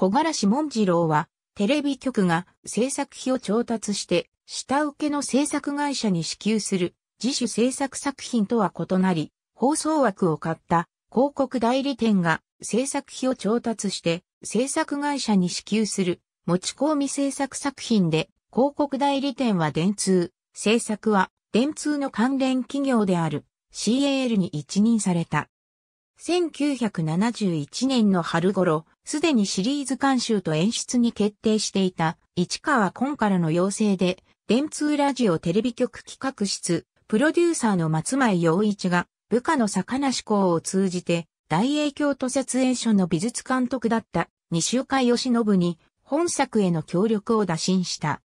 小柄志文次郎は、テレビ局が制作費を調達して、下請けの制作会社に支給する自主制作作品とは異なり、放送枠を買った広告代理店が制作費を調達して制作会社に支給する持ち込み制作作品で広告代理店は電通、制作は電通の関連企業である CAL に一任された。1971年の春頃、すでにシリーズ監修と演出に決定していた市川今からの要請で、電通ラジオテレビ局企画室、プロデューサーの松前洋一が、部下の坂梨校を通じて、大英京都撮影所の美術監督だった西岡義信に、本作への協力を打診した。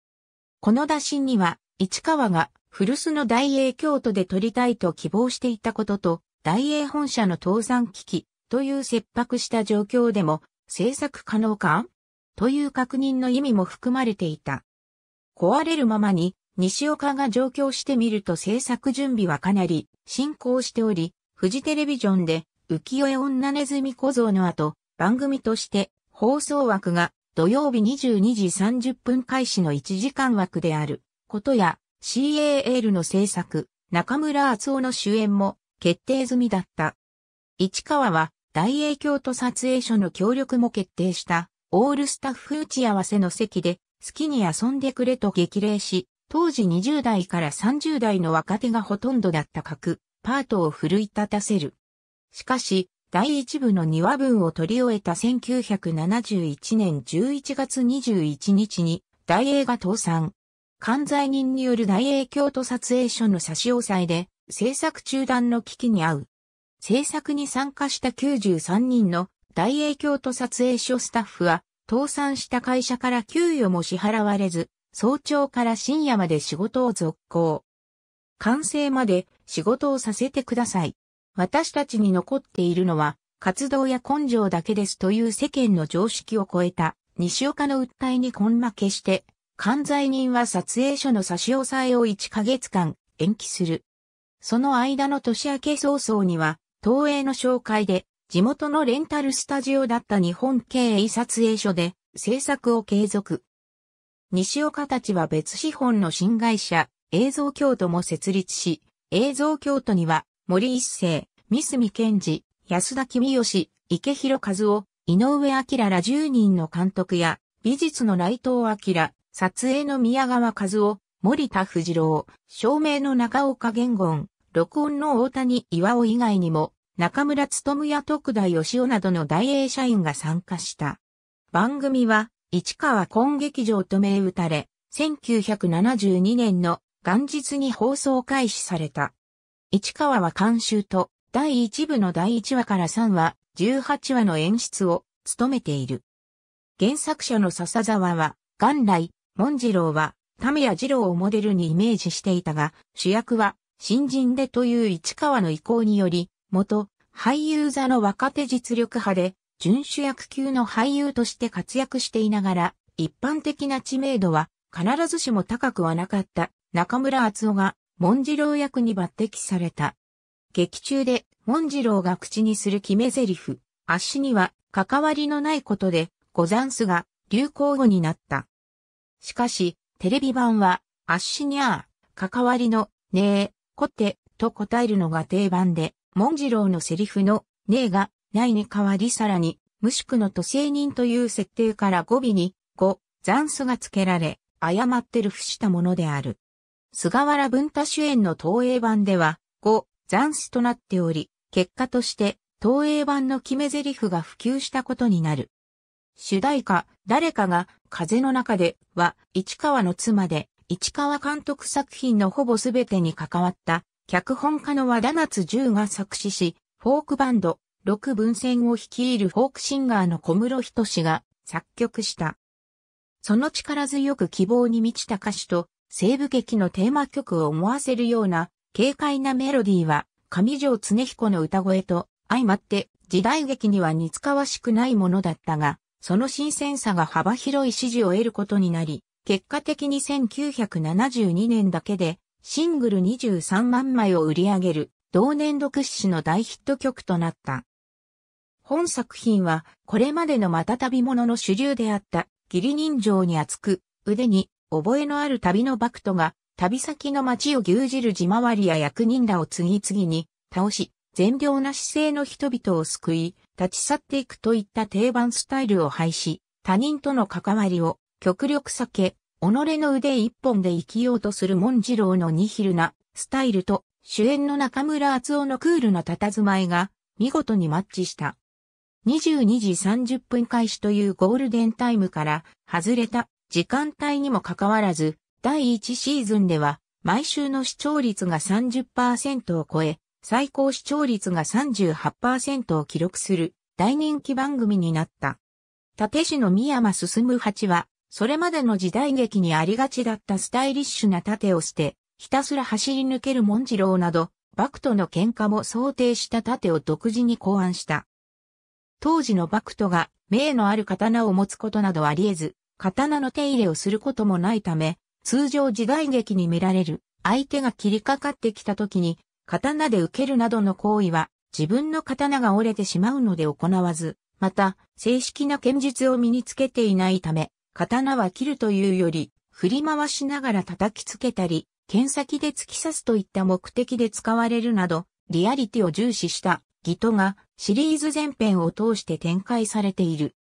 この打診には、市川が古巣の大英京都で撮りたいと希望していたことと、大英本社の倒産危機という切迫した状況でも制作可能かという確認の意味も含まれていた。壊れるままに、西岡が上京してみると制作準備はかなり進行しており、フジテレビジョンで浮世絵女ネズミ小僧の後、番組として放送枠が土曜日22時30分開始の1時間枠であることや CAL の制作、中村敦夫の主演も決定済みだった。市川は大英京都撮影所の協力も決定した、オールスタッフ打ち合わせの席で、好きに遊んでくれと激励し、当時20代から30代の若手がほとんどだった各パートを奮い立たせる。しかし、第一部の庭文分を取り終えた1971年11月21日に、大英が倒産。関在人による大英京都撮影所の差し押さえで、制作中断の危機に遭う。制作に参加した93人の大影響と撮影所スタッフは、倒産した会社から給与も支払われず、早朝から深夜まで仕事を続行。完成まで仕事をさせてください。私たちに残っているのは、活動や根性だけですという世間の常識を超えた、西岡の訴えに根負けして、犯罪人は撮影所の差し押さえを1ヶ月間延期する。その間の年明け早々には、東映の紹介で、地元のレンタルスタジオだった日本経営撮影所で制作を継続。西岡たちは別資本の新会社、映像京都も設立し、映像京都には森一世、三住健二、安田君吉、池広和夫、井上明ら10人の監督や、美術の内藤明、撮影の宮川和夫、森田藤郎、照明の中岡玄言、録音の大谷岩尾以外にも、中村勤や徳田義雄などの大英社員が参加した。番組は、市川根劇場と銘打たれ、1972年の元日に放送開始された。市川は監修と、第1部の第1話から3話、18話の演出を務めている。原作者の笹沢は、元来、文次郎は、タミヤ二郎をモデルにイメージしていたが、主役は新人でという市川の意向により、元、俳優座の若手実力派で、準主役級の俳優として活躍していながら、一般的な知名度は必ずしも高くはなかった中村敦夫が、文次郎役に抜擢された。劇中で、文次郎が口にする決め台詞、足には関わりのないことで、ござんすが流行語になった。しかし、テレビ版は、足にゃあ、関わりの、ねえ、こて、と答えるのが定番で、文次郎のセリフの、ねえが、ないに変わりさらに、無宿の都政人という設定から語尾に、5、残すが付けられ、誤ってる付したものである。菅原文太主演の東映版では、5、残すとなっており、結果として、東映版の決め台詞が普及したことになる。主題歌、誰かが風の中では、市川の妻で、市川監督作品のほぼ全てに関わった、脚本家の和田夏十が作詞し、フォークバンド、六分線を率いるフォークシンガーの小室等が作曲した。その力強く希望に満ちた歌詞と、西部劇のテーマ曲を思わせるような、軽快なメロディーは、上条恒彦の歌声と相まって、時代劇には似つかわしくないものだったが、その新鮮さが幅広い支持を得ることになり、結果的に1972年だけでシングル23万枚を売り上げる同年度屈指の大ヒット曲となった。本作品はこれまでのまた旅物の主流であった義理人情に厚く腕に覚えのある旅のバクトが旅先の街を牛耳る地回りや役人らを次々に倒し善良な姿勢の人々を救い立ち去っていくといった定番スタイルを廃し他人との関わりを極力避け、己の腕一本で生きようとする文次郎のニヒルなスタイルと主演の中村敦夫のクールな佇まいが見事にマッチした。22時30分開始というゴールデンタイムから外れた時間帯にもかかわらず、第1シーズンでは毎週の視聴率が30%を超え、最高視聴率が38%を記録する大人気番組になった。縦市の宮間進8はそれまでの時代劇にありがちだったスタイリッシュな盾を捨て、ひたすら走り抜ける文次郎など、バクとの喧嘩も想定した盾を独自に考案した。当時のバクトが、名のある刀を持つことなどあり得ず、刀の手入れをすることもないため、通常時代劇に見られる、相手が切りかかってきた時に、刀で受けるなどの行為は、自分の刀が折れてしまうので行わず、また、正式な剣術を身につけていないため、刀は切るというより、振り回しながら叩きつけたり、剣先で突き刺すといった目的で使われるなど、リアリティを重視したギトがシリーズ全編を通して展開されている。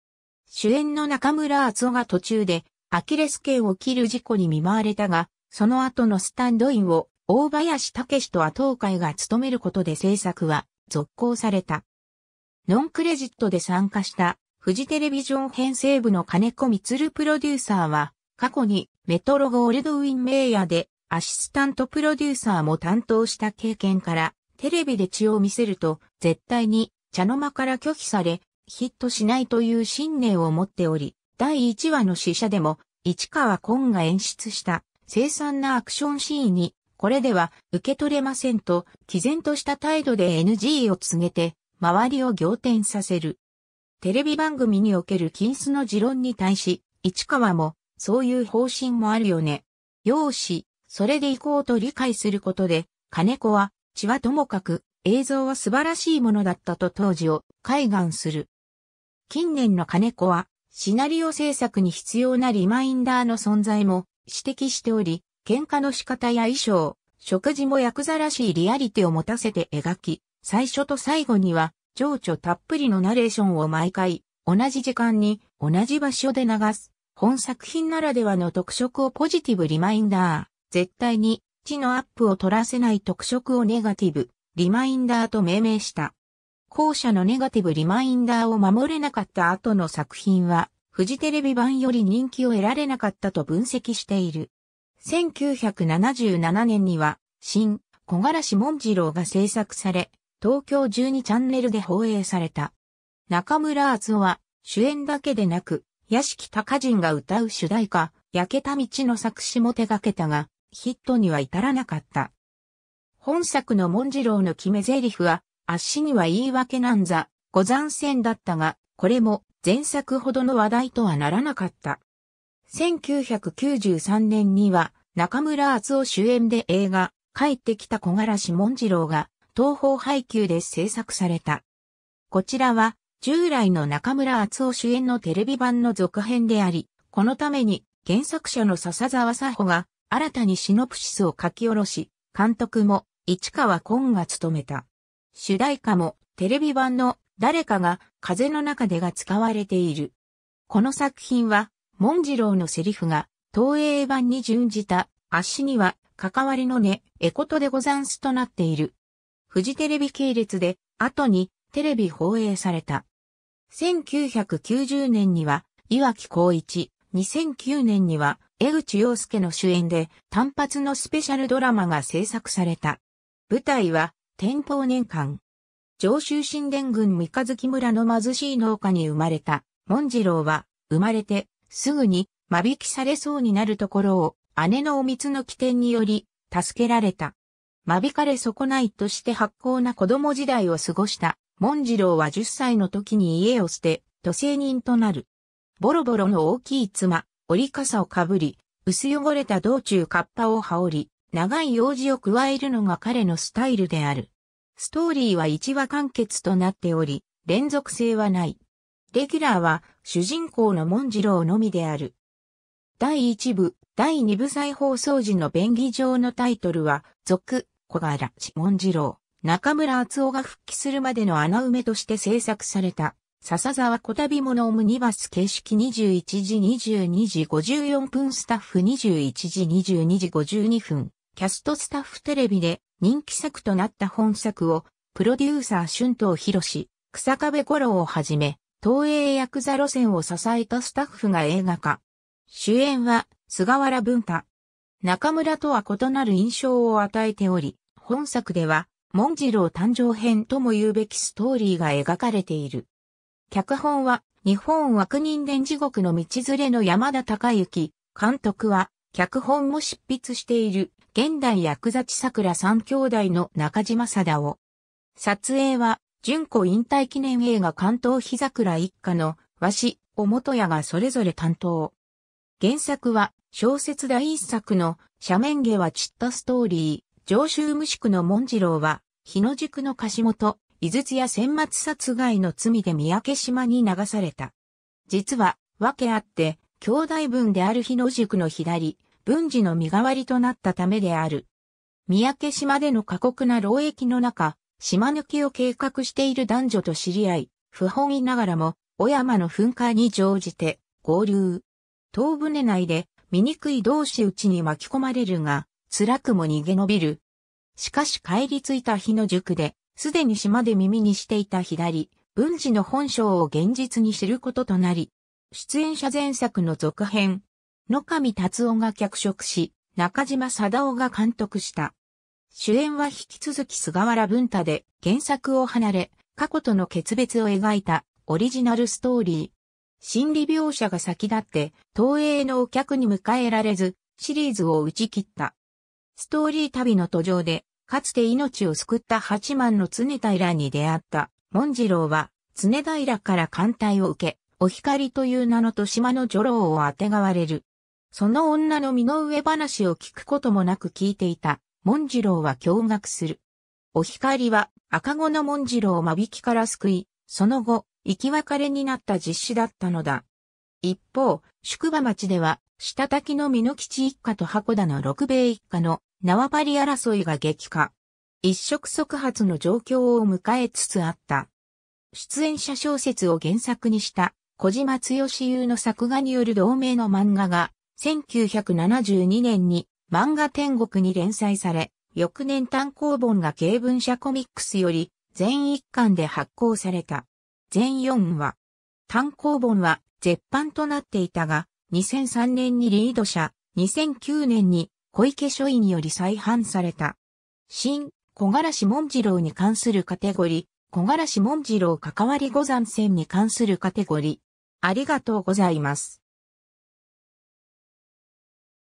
主演の中村敦夫が途中でアキレス腱を切る事故に見舞われたが、その後のスタンドインを大林武史と後東が務めることで制作は続行された。ノンクレジットで参加したフジテレビジョン編成部の金子光プロデューサーは、過去にメトロゴールドウィンメイヤーでアシスタントプロデューサーも担当した経験から、テレビで血を見せると、絶対に茶の間から拒否され、ヒットしないという信念を持っており、第1話の死者でも、市川昆が演出した凄惨なアクションシーンに、これでは受け取れませんと、毅然とした態度で NG を告げて、周りを仰天させる。テレビ番組における金子の持論に対し、市川も、そういう方針もあるよね。容姿、それで行こうと理解することで、金子は、血はともかく、映像は素晴らしいものだったと当時を、開眼する。近年の金子は、シナリオ制作に必要なリマインダーの存在も指摘しており、喧嘩の仕方や衣装、食事もヤクザらしいリアリティを持たせて描き、最初と最後には情緒たっぷりのナレーションを毎回、同じ時間に、同じ場所で流す。本作品ならではの特色をポジティブリマインダー。絶対に、地のアップを取らせない特色をネガティブ、リマインダーと命名した。後者のネガティブリマインダーを守れなかった後の作品は、フジテレビ版より人気を得られなかったと分析している。1977年には、新、小柄志文次郎が制作され、東京12チャンネルで放映された。中村敦夫は主演だけでなく、屋敷隆人が歌う主題歌、焼けた道の作詞も手掛けたが、ヒットには至らなかった。本作の文次郎の決め台詞は、足には言い訳なんざ、ござんせんだったが、これも前作ほどの話題とはならなかった。1993年には中村敦夫主演で映画、帰ってきた小柄志文次郎が東方配給で制作された。こちらは、従来の中村敦夫主演のテレビ版の続編であり、このために原作者の笹沢佐穂が新たにシノプシスを書き下ろし、監督も市川昆が務めた。主題歌もテレビ版の誰かが風の中でが使われている。この作品は、文次郎のセリフが東映版に準じた足には関わりのね、エコトでござんすとなっている。フジテレビ系列で、後にテレビ放映された。1990年には、岩木光一、2009年には、江口洋介の主演で単発のスペシャルドラマが制作された。舞台は天保年間。上州神殿郡三日月村の貧しい農家に生まれた、文次郎は生まれてすぐに間引きされそうになるところを姉のお蜜の起点により助けられた。間引かれ損ないとして発行な子供時代を過ごした、文次郎は10歳の時に家を捨て、都政人となる。ボロボロの大きい妻、折笠をかぶり、薄汚れた道中カッパを羽織り、長い用事を加えるのが彼のスタイルである。ストーリーは一話完結となっており、連続性はない。レギュラーは主人公の文次郎のみである。第1部、第2部再放送時の便宜上のタイトルは、続、小柄、志文次郎、中村敦夫が復帰するまでの穴埋めとして制作された、笹沢小旅物オムニバス形式21時22時54分スタッフ21時22時52分、キャストスタッフテレビで人気作となった本作を、プロデューサー春藤博士、草壁五郎をはじめ、東映ヤクザ路線を支えたスタッフが映画化。主演は、菅原文太、中村とは異なる印象を与えており、本作では、文次郎誕生編とも言うべきストーリーが描かれている。脚本は、日本悪人伝地獄の道連れの山田孝之、監督は、脚本も執筆している、現代薬立桜三兄弟の中島貞夫。撮影は、純子引退記念映画関東日桜一家の和紙、おもとやがそれぞれ担当。原作は、小説第一作の斜面下は散ったストーリー、上州無宿の文次郎は、日野宿のし本、井筒や戦末殺害の罪で三宅島に流された。実は、訳あって、兄弟分である日野宿の左、文次の身代わりとなったためである。三宅島での過酷な労役の中、島抜きを計画している男女と知り合い、不本意ながらも、小山の噴火に乗じて、合流。東船内で醜い同士ちに巻き込まれるが、辛くも逃げ延びる。しかし帰り着いた日の塾で、すでに島で耳にしていた左、文治の本性を現実に知ることとなり、出演者前作の続編、野上達夫が脚色し、中島貞夫が監督した。主演は引き続き菅原文太で原作を離れ、過去との決別を描いたオリジナルストーリー。心理描写が先立って、東映のお客に迎えられず、シリーズを打ち切った。ストーリー旅の途上で、かつて命を救った八幡の常平に出会った、文次郎は、常平から艦隊を受け、お光という名の豊島の女郎をあてがわれる。その女の身の上話を聞くこともなく聞いていた、文次郎は驚愕する。お光は赤子の文次郎を間引きから救い、その後、生き別れになった実施だったのだ。一方、宿場町では、下滝の美濃吉一家と箱田の六兵衛一家の縄張り争いが激化。一触即発の状況を迎えつつあった。出演者小説を原作にした小島剛優の作画による同名の漫画が、1972年に漫画天国に連載され、翌年単行本が軽文社コミックスより全一巻で発行された。全4話。単行本は絶版となっていたが、2003年にリード社、2009年に小池書院より再販された。新、小柄志文次郎に関するカテゴリー、小柄志文次郎関わりござんせんに関するカテゴリー。ありがとうございます。